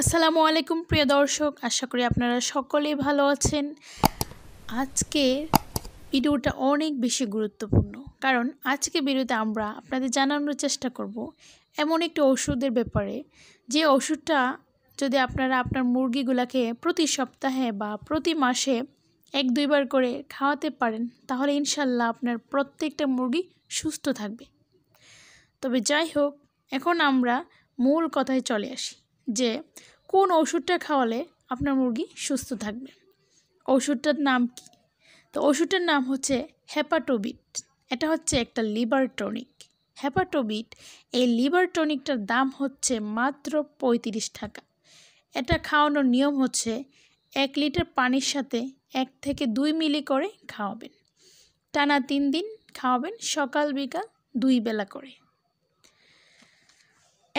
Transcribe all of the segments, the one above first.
আসসালামু আলাইকুম প্রিয় দর্শক আশা করি আপনারা সকলেই ভালো আছেন আজকে ভিডিওটা অনেক বেশি গুরুত্বপূর্ণ কারণ আজকে ভিডিওতে আমরা আপনাদের জানানোর চেষ্টা করব এমন একটি ওষুধের ব্যাপারে যে ওষুধটা যদি আপনারা আপনার মুরগিগুলাকে প্রতি সপ্তাহে বা প্রতি মাসে এক দুইবার করে খাওয়াতে পারেন তাহলে ইনশাল্লাহ আপনার প্রত্যেকটা মুরগি সুস্থ থাকবে তবে যাই হোক এখন আমরা মূল কথায় চলে আসি যে কোন ওষুধটা খাওয়ালে আপনার মুরগি সুস্থ থাকবে ওষুধটার নাম কি তো ওষুধটার নাম হচ্ছে হ্যাপাটোবিট এটা হচ্ছে একটা লিভার টনিক হ্যাপাটোবিট এই লিভার টনিকটার দাম হচ্ছে মাত্র পঁয়ত্রিশ টাকা এটা খাওয়ানোর নিয়ম হচ্ছে এক লিটার পানির সাথে এক থেকে দুই মিলি করে খাওয়াবেন টানা তিন দিন খাওয়াবেন সকাল বিকাল দুই বেলা করে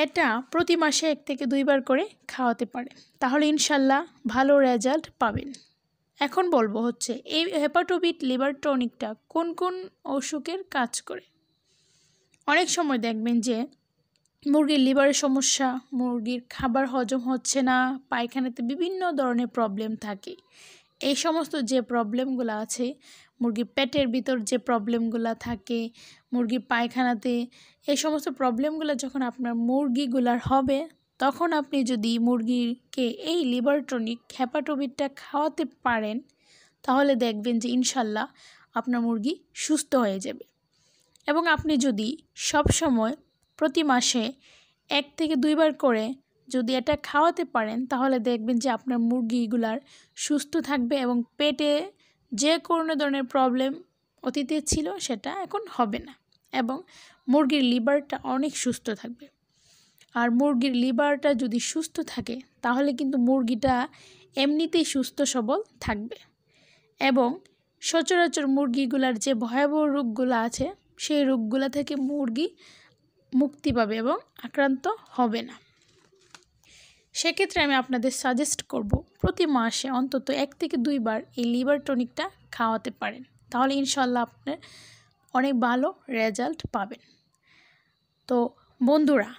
এটা প্রতি মাসে এক থেকে দুইবার করে খাওয়াতে পারে তাহলে ইনশাল্লাহ ভালো রেজাল্ট পাবেন এখন বলবো হচ্ছে এই হেপাটোবিট লিভার টনিকটা কোন কোন অসুখের কাজ করে অনেক সময় দেখবেন যে মুরগির লিভারের সমস্যা মুরগির খাবার হজম হচ্ছে না পায়খানাতে বিভিন্ন ধরনের প্রবলেম থাকে এই সমস্ত যে প্রবলেমগুলো আছে মুরগির পেটের ভিতর যে প্রবলেমগুলো থাকে মুরগির পায়খানাতে এই সমস্ত প্রবলেমগুলো যখন আপনার মুরগিগুলার হবে তখন আপনি যদি মুরগিকে এই লিভারটনিক হ্যাপাটোবিটটা খাওয়াতে পারেন তাহলে দেখবেন যে ইনশাল্লাহ আপনার মুরগি সুস্থ হয়ে যাবে এবং আপনি যদি সব সময় প্রতি মাসে এক থেকে দুইবার করে যদি এটা খাওয়াতে পারেন তাহলে দেখবেন যে আপনার মুরগিগুলার সুস্থ থাকবে এবং পেটে যে কোনো ধরনের প্রবলেম অতীতে ছিল সেটা এখন হবে না এবং মুরগির লিভারটা অনেক সুস্থ থাকবে আর মুরগির লিভারটা যদি সুস্থ থাকে তাহলে কিন্তু মুরগিটা এমনিতেই সুস্থ সবল থাকবে এবং সচরাচর মুরগিগুলার যে ভয়াবহ রোগগুলো আছে সেই রোগগুলো থেকে মুরগি মুক্তি পাবে এবং আক্রান্ত হবে না সেক্ষেত্রে আমি আপনাদের সাজেস্ট করব প্রতি মাসে অন্তত এক থেকে দুইবার এই লিভার টনিকটা খাওয়াতে পারেন তাহলে ইনশাল্লাহ আপনার অনেক ভালো রেজাল্ট পাবেন তো বন্ধুরা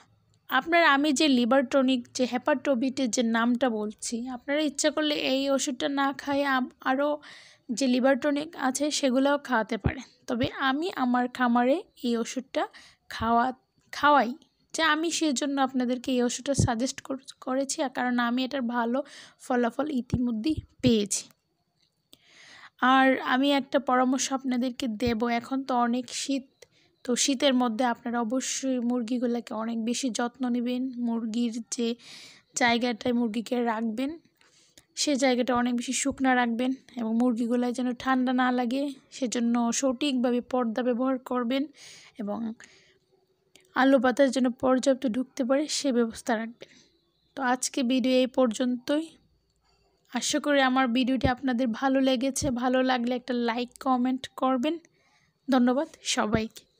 আপনার আমি যে লিভার টনিক যে হ্যাপাটোবিটের যে নামটা বলছি আপনারা ইচ্ছা করলে এই ওষুধটা না খায় আরও যে লিভার টনিক আছে সেগুলোও খাওয়াতে পারেন তবে আমি আমার খামারে এই ওষুধটা খাওয়া খাওয়াই যে আমি সেজন্য আপনাদেরকে এই ওষুধটা সাজেস্ট করেছি কারণ আমি এটার ভালো ফলাফল ইতিমধ্যেই পেয়েছি আর আমি একটা পরামর্শ আপনাদেরকে দেব এখন তো অনেক শীত তো শীতের মধ্যে আপনারা অবশ্যই মুরগিগুলোকে অনেক বেশি যত্ন নেবেন মুরগির যে জায়গাটায় মুরগিকে রাখবেন সে জায়গাটা অনেক বেশি শুকনো রাখবেন এবং মুরগিগুলো যেন ঠান্ডা না লাগে সেজন্য সঠিকভাবে পর্দা ব্যবহার করবেন এবং আলো বাতাস যেন পর্যাপ্ত ঢুকতে পারে সে ব্যবস্থা রাখবেন তো আজকে ভিডিও এই পর্যন্তই আশা করি আমার ভিডিওটি আপনাদের ভালো লেগেছে ভালো লাগলে একটা লাইক কমেন্ট করবেন ধন্যবাদ সবাইকে